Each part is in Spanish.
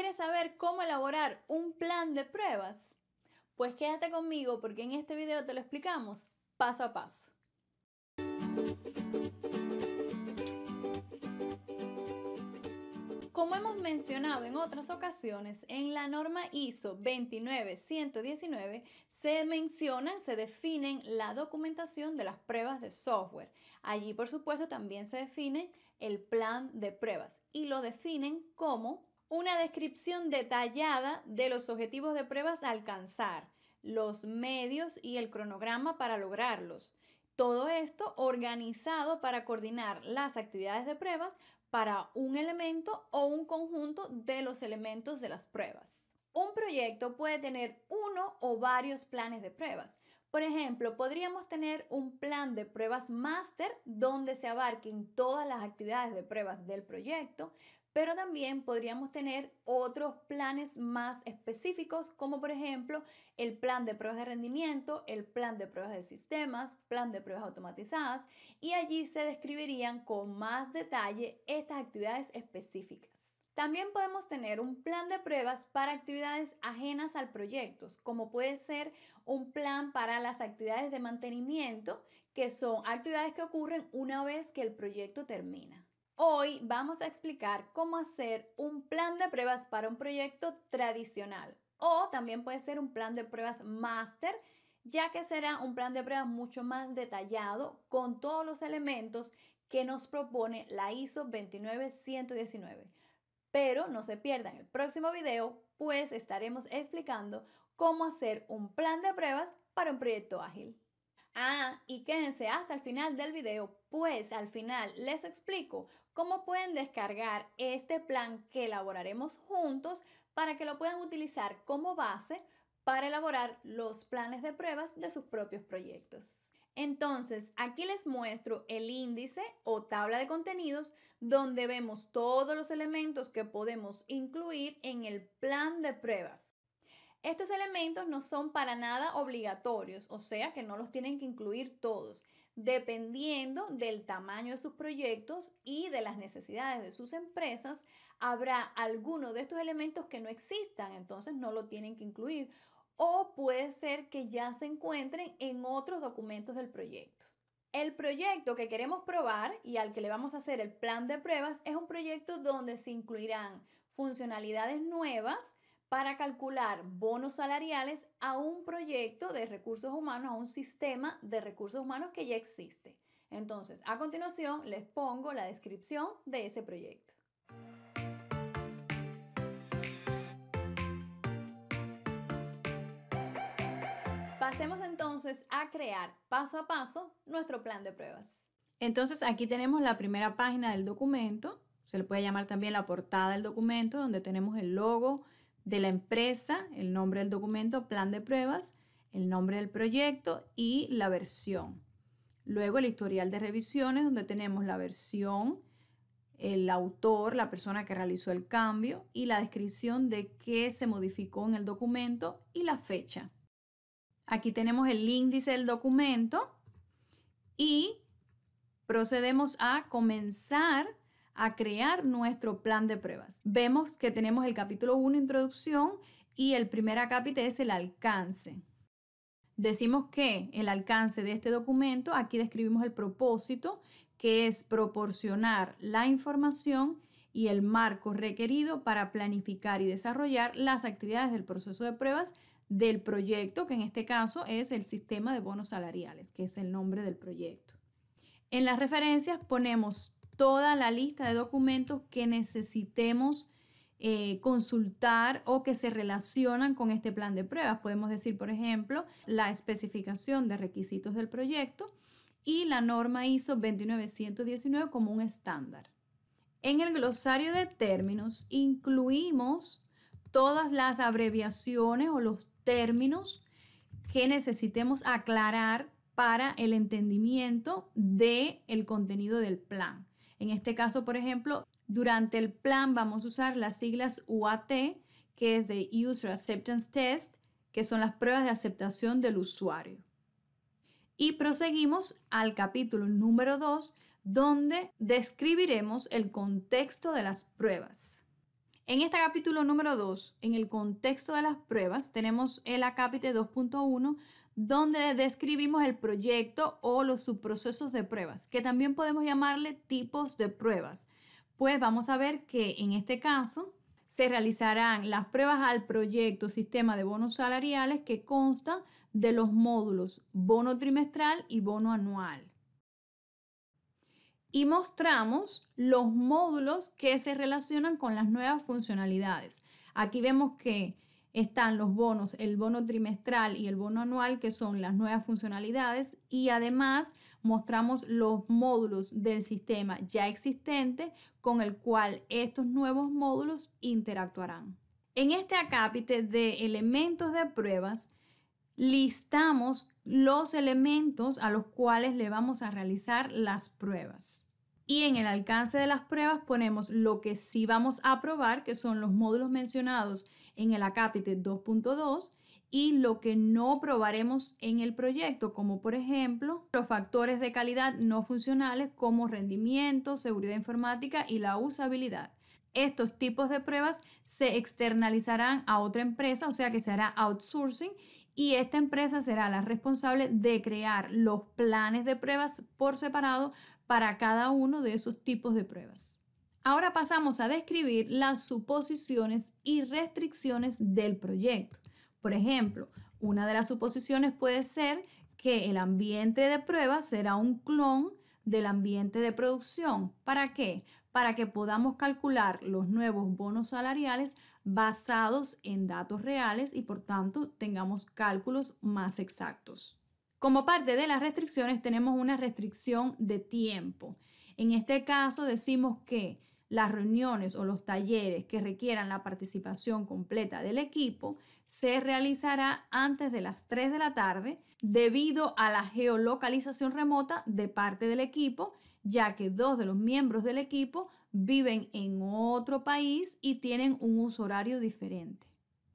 ¿Quieres saber cómo elaborar un plan de pruebas? Pues quédate conmigo porque en este video te lo explicamos paso a paso. Como hemos mencionado en otras ocasiones, en la norma ISO 29119 se mencionan, se definen la documentación de las pruebas de software. Allí, por supuesto, también se define el plan de pruebas y lo definen como una descripción detallada de los objetivos de pruebas a alcanzar, los medios y el cronograma para lograrlos. Todo esto organizado para coordinar las actividades de pruebas para un elemento o un conjunto de los elementos de las pruebas. Un proyecto puede tener uno o varios planes de pruebas. Por ejemplo, podríamos tener un plan de pruebas máster donde se abarquen todas las actividades de pruebas del proyecto, pero también podríamos tener otros planes más específicos, como por ejemplo el plan de pruebas de rendimiento, el plan de pruebas de sistemas, plan de pruebas automatizadas, y allí se describirían con más detalle estas actividades específicas. También podemos tener un plan de pruebas para actividades ajenas al proyecto, como puede ser un plan para las actividades de mantenimiento, que son actividades que ocurren una vez que el proyecto termina. Hoy vamos a explicar cómo hacer un plan de pruebas para un proyecto tradicional o también puede ser un plan de pruebas máster, ya que será un plan de pruebas mucho más detallado con todos los elementos que nos propone la ISO 29119. Pero no se pierdan el próximo video, pues estaremos explicando cómo hacer un plan de pruebas para un proyecto ágil. Ah, y quédense hasta el final del video, pues al final les explico cómo pueden descargar este plan que elaboraremos juntos para que lo puedan utilizar como base para elaborar los planes de pruebas de sus propios proyectos. Entonces, aquí les muestro el índice o tabla de contenidos donde vemos todos los elementos que podemos incluir en el plan de pruebas. Estos elementos no son para nada obligatorios, o sea que no los tienen que incluir todos, dependiendo del tamaño de sus proyectos y de las necesidades de sus empresas, habrá algunos de estos elementos que no existan, entonces no lo tienen que incluir, o puede ser que ya se encuentren en otros documentos del proyecto. El proyecto que queremos probar y al que le vamos a hacer el plan de pruebas es un proyecto donde se incluirán funcionalidades nuevas, para calcular bonos salariales a un proyecto de recursos humanos, a un sistema de recursos humanos que ya existe. Entonces, a continuación les pongo la descripción de ese proyecto. Pasemos entonces a crear paso a paso nuestro plan de pruebas. Entonces aquí tenemos la primera página del documento, se le puede llamar también la portada del documento, donde tenemos el logo, de la empresa, el nombre del documento, plan de pruebas, el nombre del proyecto y la versión. Luego el historial de revisiones, donde tenemos la versión, el autor, la persona que realizó el cambio y la descripción de qué se modificó en el documento y la fecha. Aquí tenemos el índice del documento y procedemos a comenzar a crear nuestro plan de pruebas. Vemos que tenemos el capítulo 1, introducción, y el primer acápite es el alcance. Decimos que el alcance de este documento, aquí describimos el propósito, que es proporcionar la información y el marco requerido para planificar y desarrollar las actividades del proceso de pruebas del proyecto, que en este caso es el sistema de bonos salariales, que es el nombre del proyecto. En las referencias ponemos toda la lista de documentos que necesitemos eh, consultar o que se relacionan con este plan de pruebas. Podemos decir, por ejemplo, la especificación de requisitos del proyecto y la norma ISO 2919 como un estándar. En el glosario de términos incluimos todas las abreviaciones o los términos que necesitemos aclarar para el entendimiento del el contenido del plan. En este caso, por ejemplo, durante el plan vamos a usar las siglas UAT, que es de User Acceptance Test, que son las pruebas de aceptación del usuario. Y proseguimos al capítulo número 2, donde describiremos el contexto de las pruebas. En este capítulo número 2, en el contexto de las pruebas, tenemos el acápite 2.1, donde describimos el proyecto o los subprocesos de pruebas, que también podemos llamarle tipos de pruebas. Pues vamos a ver que en este caso se realizarán las pruebas al proyecto sistema de bonos salariales que consta de los módulos bono trimestral y bono anual. Y mostramos los módulos que se relacionan con las nuevas funcionalidades. Aquí vemos que están los bonos, el bono trimestral y el bono anual, que son las nuevas funcionalidades, y además mostramos los módulos del sistema ya existente con el cual estos nuevos módulos interactuarán. En este acápite de elementos de pruebas, listamos los elementos a los cuales le vamos a realizar las pruebas. Y en el alcance de las pruebas ponemos lo que sí vamos a probar, que son los módulos mencionados en el acápite 2.2 y lo que no probaremos en el proyecto, como por ejemplo los factores de calidad no funcionales como rendimiento, seguridad informática y la usabilidad. Estos tipos de pruebas se externalizarán a otra empresa, o sea que se hará outsourcing y esta empresa será la responsable de crear los planes de pruebas por separado para cada uno de esos tipos de pruebas. Ahora pasamos a describir las suposiciones y restricciones del proyecto. Por ejemplo, una de las suposiciones puede ser que el ambiente de prueba será un clon del ambiente de producción. ¿Para qué? Para que podamos calcular los nuevos bonos salariales basados en datos reales y por tanto tengamos cálculos más exactos. Como parte de las restricciones tenemos una restricción de tiempo. En este caso decimos que las reuniones o los talleres que requieran la participación completa del equipo se realizará antes de las 3 de la tarde debido a la geolocalización remota de parte del equipo, ya que dos de los miembros del equipo viven en otro país y tienen un uso horario diferente.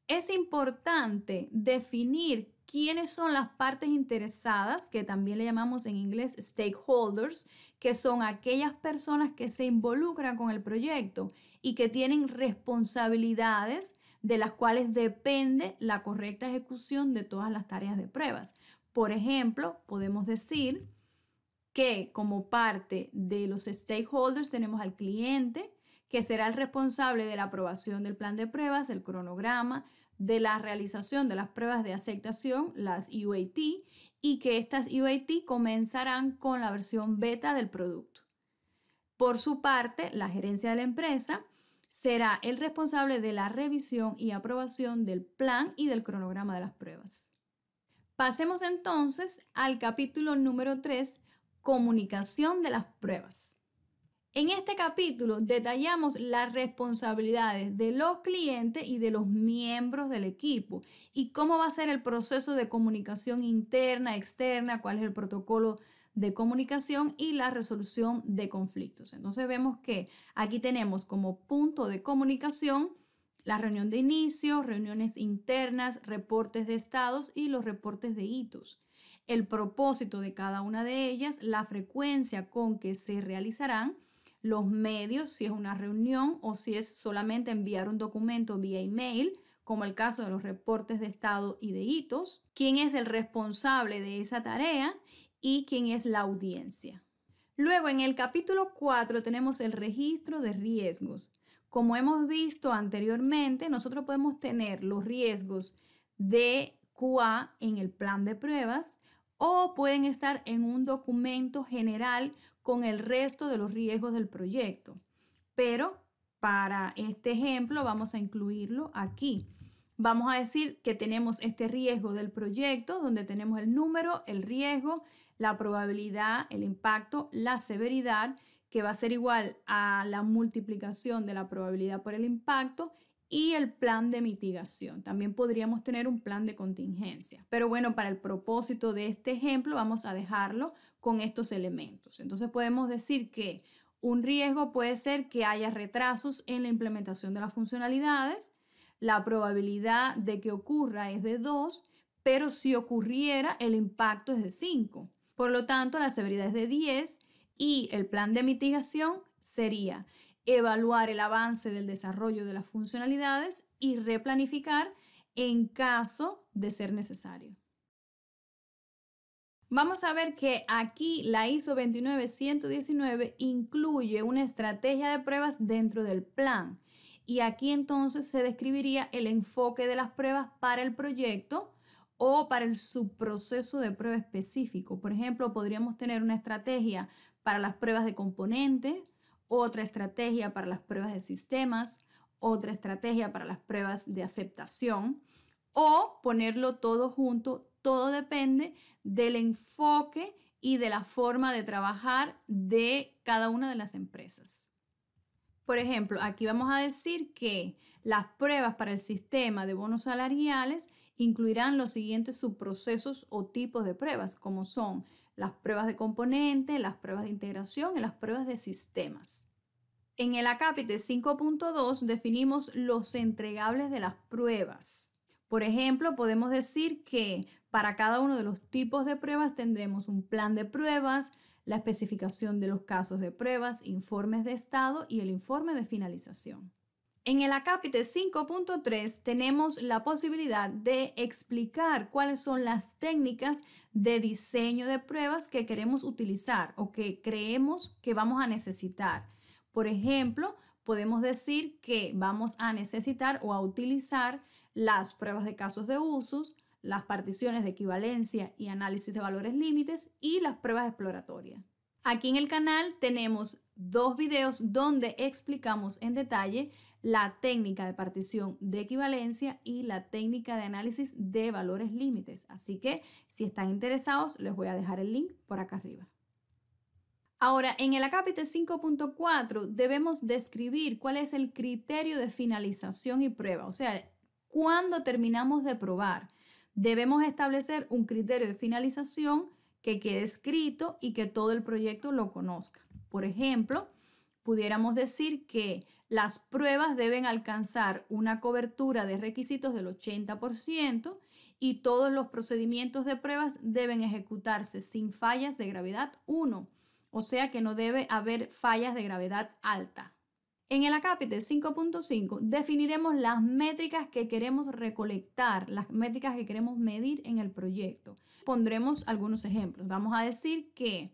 Es importante definir quiénes son las partes interesadas, que también le llamamos en inglés stakeholders, que son aquellas personas que se involucran con el proyecto y que tienen responsabilidades de las cuales depende la correcta ejecución de todas las tareas de pruebas. Por ejemplo, podemos decir que como parte de los stakeholders tenemos al cliente, que será el responsable de la aprobación del plan de pruebas, el cronograma, de la realización de las pruebas de aceptación, las e UAT, y que estas e UAT comenzarán con la versión beta del producto. Por su parte, la gerencia de la empresa será el responsable de la revisión y aprobación del plan y del cronograma de las pruebas. Pasemos entonces al capítulo número 3, comunicación de las pruebas. En este capítulo detallamos las responsabilidades de los clientes y de los miembros del equipo y cómo va a ser el proceso de comunicación interna, externa, cuál es el protocolo de comunicación y la resolución de conflictos. Entonces vemos que aquí tenemos como punto de comunicación la reunión de inicio, reuniones internas, reportes de estados y los reportes de hitos, el propósito de cada una de ellas, la frecuencia con que se realizarán, los medios, si es una reunión o si es solamente enviar un documento vía email, como el caso de los reportes de estado y de hitos, quién es el responsable de esa tarea y quién es la audiencia. Luego, en el capítulo 4 tenemos el registro de riesgos. Como hemos visto anteriormente, nosotros podemos tener los riesgos de QA en el plan de pruebas, o pueden estar en un documento general con el resto de los riesgos del proyecto. Pero para este ejemplo vamos a incluirlo aquí. Vamos a decir que tenemos este riesgo del proyecto, donde tenemos el número, el riesgo, la probabilidad, el impacto, la severidad, que va a ser igual a la multiplicación de la probabilidad por el impacto y el plan de mitigación. También podríamos tener un plan de contingencia. Pero bueno, para el propósito de este ejemplo vamos a dejarlo con estos elementos. Entonces podemos decir que un riesgo puede ser que haya retrasos en la implementación de las funcionalidades. La probabilidad de que ocurra es de 2, pero si ocurriera el impacto es de 5. Por lo tanto, la severidad es de 10 y el plan de mitigación sería evaluar el avance del desarrollo de las funcionalidades y replanificar en caso de ser necesario. Vamos a ver que aquí la ISO 29119 incluye una estrategia de pruebas dentro del plan. Y aquí entonces se describiría el enfoque de las pruebas para el proyecto o para el subproceso de prueba específico. Por ejemplo, podríamos tener una estrategia para las pruebas de componentes, otra estrategia para las pruebas de sistemas, otra estrategia para las pruebas de aceptación o ponerlo todo junto. Todo depende del enfoque y de la forma de trabajar de cada una de las empresas. Por ejemplo, aquí vamos a decir que las pruebas para el sistema de bonos salariales incluirán los siguientes subprocesos o tipos de pruebas, como son las pruebas de componente, las pruebas de integración y las pruebas de sistemas. En el acápite 5.2 definimos los entregables de las pruebas. Por ejemplo, podemos decir que para cada uno de los tipos de pruebas tendremos un plan de pruebas, la especificación de los casos de pruebas, informes de estado y el informe de finalización. En el acápite 5.3 tenemos la posibilidad de explicar cuáles son las técnicas de diseño de pruebas que queremos utilizar o que creemos que vamos a necesitar. Por ejemplo, podemos decir que vamos a necesitar o a utilizar las pruebas de casos de usos, las particiones de equivalencia y análisis de valores límites y las pruebas exploratorias. Aquí en el canal tenemos dos videos donde explicamos en detalle la técnica de partición de equivalencia y la técnica de análisis de valores límites. Así que si están interesados, les voy a dejar el link por acá arriba. Ahora, en el acápite 5.4 debemos describir cuál es el criterio de finalización y prueba, o sea, cuando terminamos de probar. Debemos establecer un criterio de finalización que quede escrito y que todo el proyecto lo conozca. Por ejemplo, pudiéramos decir que las pruebas deben alcanzar una cobertura de requisitos del 80% y todos los procedimientos de pruebas deben ejecutarse sin fallas de gravedad 1, o sea que no debe haber fallas de gravedad alta. En el acápite 5.5 definiremos las métricas que queremos recolectar, las métricas que queremos medir en el proyecto. Pondremos algunos ejemplos. Vamos a decir que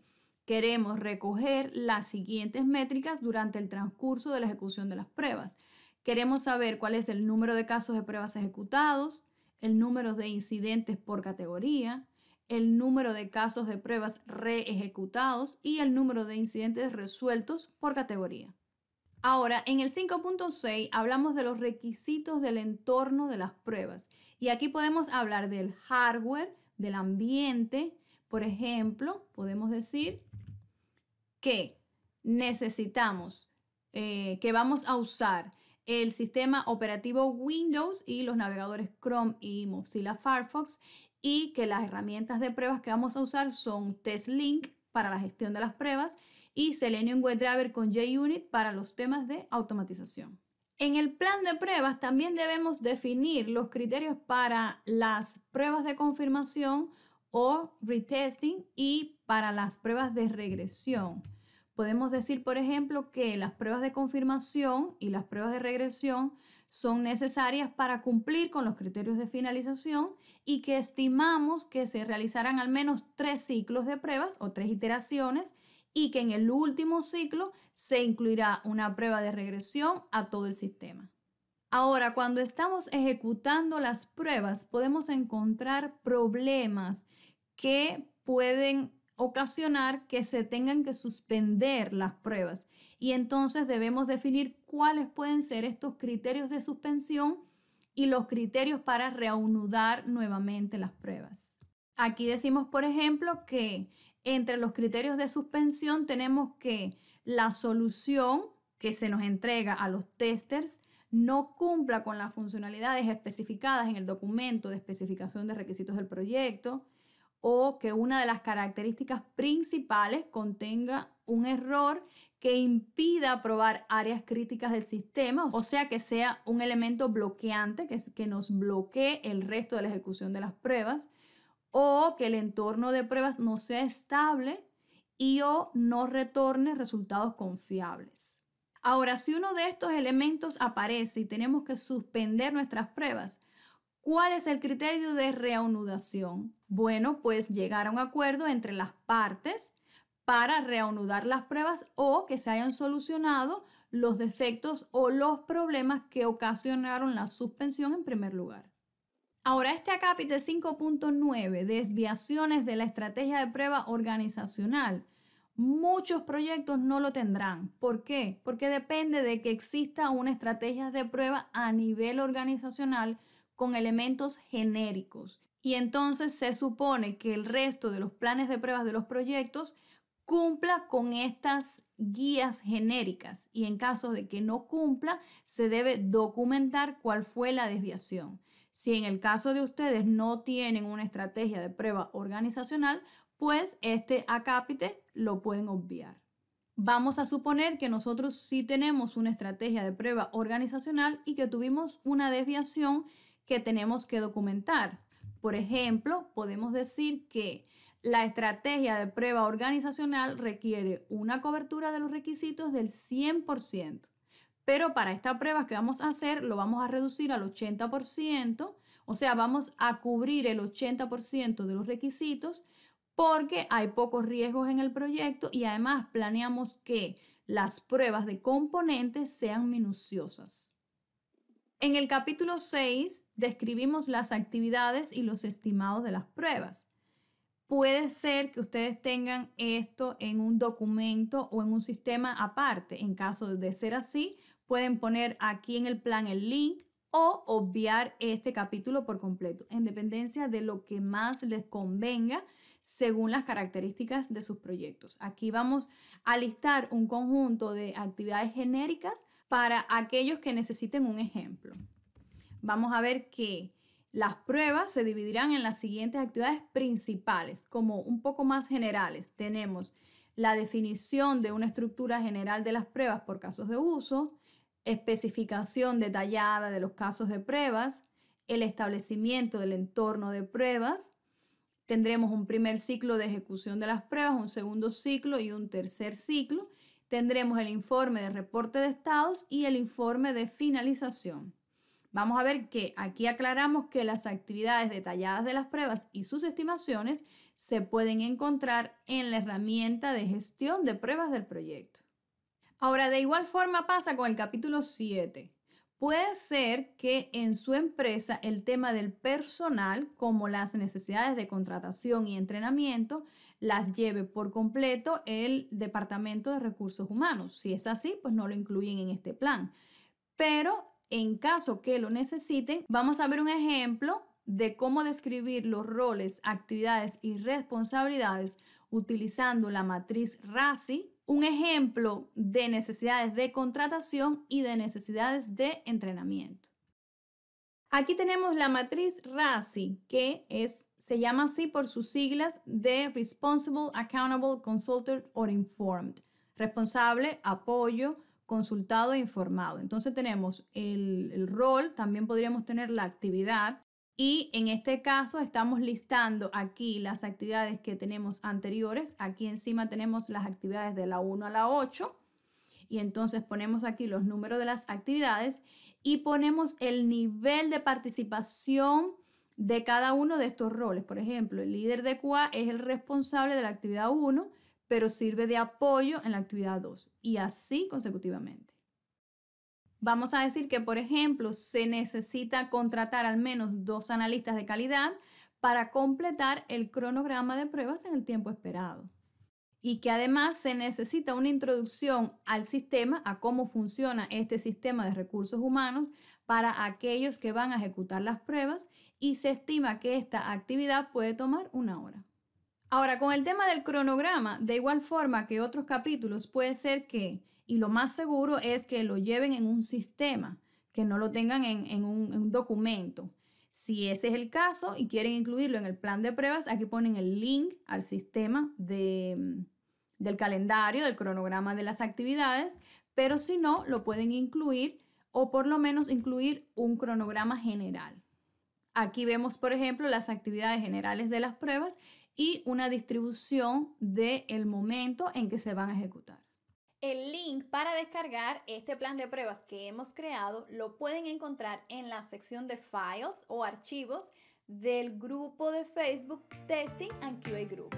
Queremos recoger las siguientes métricas durante el transcurso de la ejecución de las pruebas. Queremos saber cuál es el número de casos de pruebas ejecutados, el número de incidentes por categoría, el número de casos de pruebas re-ejecutados y el número de incidentes resueltos por categoría. Ahora, en el 5.6 hablamos de los requisitos del entorno de las pruebas y aquí podemos hablar del hardware, del ambiente, por ejemplo, podemos decir que necesitamos, eh, que vamos a usar el sistema operativo Windows y los navegadores Chrome y Mozilla Firefox y que las herramientas de pruebas que vamos a usar son TestLink para la gestión de las pruebas y Selenium WebDriver con JUnit para los temas de automatización. En el plan de pruebas también debemos definir los criterios para las pruebas de confirmación o retesting y para las pruebas de regresión. Podemos decir, por ejemplo, que las pruebas de confirmación y las pruebas de regresión son necesarias para cumplir con los criterios de finalización y que estimamos que se realizarán al menos tres ciclos de pruebas o tres iteraciones y que en el último ciclo se incluirá una prueba de regresión a todo el sistema. Ahora, cuando estamos ejecutando las pruebas, podemos encontrar problemas que pueden ocasionar que se tengan que suspender las pruebas. Y entonces debemos definir cuáles pueden ser estos criterios de suspensión y los criterios para reanudar nuevamente las pruebas. Aquí decimos, por ejemplo, que entre los criterios de suspensión tenemos que la solución que se nos entrega a los testers no cumpla con las funcionalidades especificadas en el documento de especificación de requisitos del proyecto, o que una de las características principales contenga un error que impida probar áreas críticas del sistema, o sea que sea un elemento bloqueante que, nos bloquee el resto de la ejecución de las pruebas, o que el entorno de pruebas no sea estable y o no retorne resultados confiables. Ahora, si uno de estos elementos aparece y tenemos que suspender nuestras pruebas, ¿cuál es el criterio de reanudación? Bueno, pues llegar a un acuerdo entre las partes para reanudar las pruebas o que se hayan solucionado los defectos o los problemas que ocasionaron la suspensión en primer lugar. Ahora, este acápite 5.9, desviaciones de la estrategia de prueba organizacional. Muchos proyectos no lo tendrán. ¿Por qué? Porque depende de que exista una estrategia de prueba a nivel organizacional con elementos genéricos y entonces se supone que el resto de los planes de pruebas de los proyectos cumpla con estas guías genéricas y en caso de que no cumpla, se debe documentar cuál fue la desviación. Si en el caso de ustedes no tienen una estrategia de prueba organizacional, pues este acápite lo pueden obviar. Vamos a suponer que nosotros sí tenemos una estrategia de prueba organizacional y que tuvimos una desviación que tenemos que documentar. Por ejemplo, podemos decir que la estrategia de prueba organizacional requiere una cobertura de los requisitos del 100%, pero para esta prueba que vamos a hacer lo vamos a reducir al 80%, o sea, vamos a cubrir el 80% de los requisitos porque hay pocos riesgos en el proyecto y además planeamos que las pruebas de componentes sean minuciosas. En el capítulo 6 describimos las actividades y los estimados de las pruebas. Puede ser que ustedes tengan esto en un documento o en un sistema aparte. En caso de ser así, pueden poner aquí en el plan el link o obviar este capítulo por completo, en dependencia de lo que más les convenga según las características de sus proyectos. Aquí vamos a listar un conjunto de actividades genéricas para aquellos que necesiten un ejemplo. Vamos a ver que las pruebas se dividirán en las siguientes actividades principales, como un poco más generales. Tenemos la definición de una estructura general de las pruebas por casos de uso, especificación detallada de los casos de pruebas, el establecimiento del entorno de pruebas. Tendremos un primer ciclo de ejecución de las pruebas, un segundo ciclo y un tercer ciclo tendremos el informe de reporte de estados y el informe de finalización. Vamos a ver que aquí aclaramos que las actividades detalladas de las pruebas y sus estimaciones se pueden encontrar en la herramienta de gestión de pruebas del proyecto. Ahora, de igual forma pasa con el capítulo 7. Puede ser que en su empresa el tema del personal, como las necesidades de contratación y entrenamiento, las lleve por completo el Departamento de Recursos Humanos. Si es así, pues no lo incluyen en este plan. Pero en caso que lo necesiten, vamos a ver un ejemplo de cómo describir los roles, actividades y responsabilidades utilizando la matriz RACI, un ejemplo de necesidades de contratación y de necesidades de entrenamiento. Aquí tenemos la matriz RASI, que es, se llama así por sus siglas de Responsible, Accountable, Consulted or Informed. Responsable, apoyo, consultado e informado. Entonces tenemos el, el rol, también podríamos tener la actividad, y en este caso estamos listando aquí las actividades que tenemos anteriores. Aquí encima tenemos las actividades de la 1 a la 8. Y entonces ponemos aquí los números de las actividades y ponemos el nivel de participación de cada uno de estos roles. Por ejemplo, el líder de QA es el responsable de la actividad 1, pero sirve de apoyo en la actividad 2 y así consecutivamente. Vamos a decir que, por ejemplo, se necesita contratar al menos dos analistas de calidad para completar el cronograma de pruebas en el tiempo esperado. Y que además se necesita una introducción al sistema, a cómo funciona este sistema de recursos humanos para aquellos que van a ejecutar las pruebas y se estima que esta actividad puede tomar una hora. Ahora, con el tema del cronograma, de igual forma que otros capítulos, puede ser que y lo más seguro es que lo lleven en un sistema, que no lo tengan en, un, documento. Si ese es el caso y quieren incluirlo en el plan de pruebas, aquí ponen el link al sistema mm, del calendario, del cronograma de las actividades, pero si no, lo pueden incluir o por lo menos incluir un cronograma general. Aquí vemos, por ejemplo, las actividades generales de las pruebas y una distribución del momento en que se van a ejecutar. El link para descargar este plan de pruebas que hemos creado lo pueden encontrar en la sección de files o archivos del grupo de Facebook Testing and QA Group.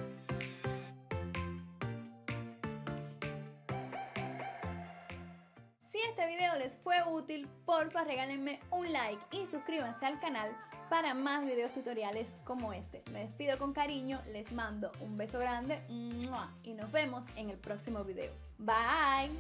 Si este video les fue útil, porfa regálenme un like y suscríbanse al canal para más videos tutoriales como este. Me despido con cariño, les mando un beso grande y nos vemos en el próximo video. Bye.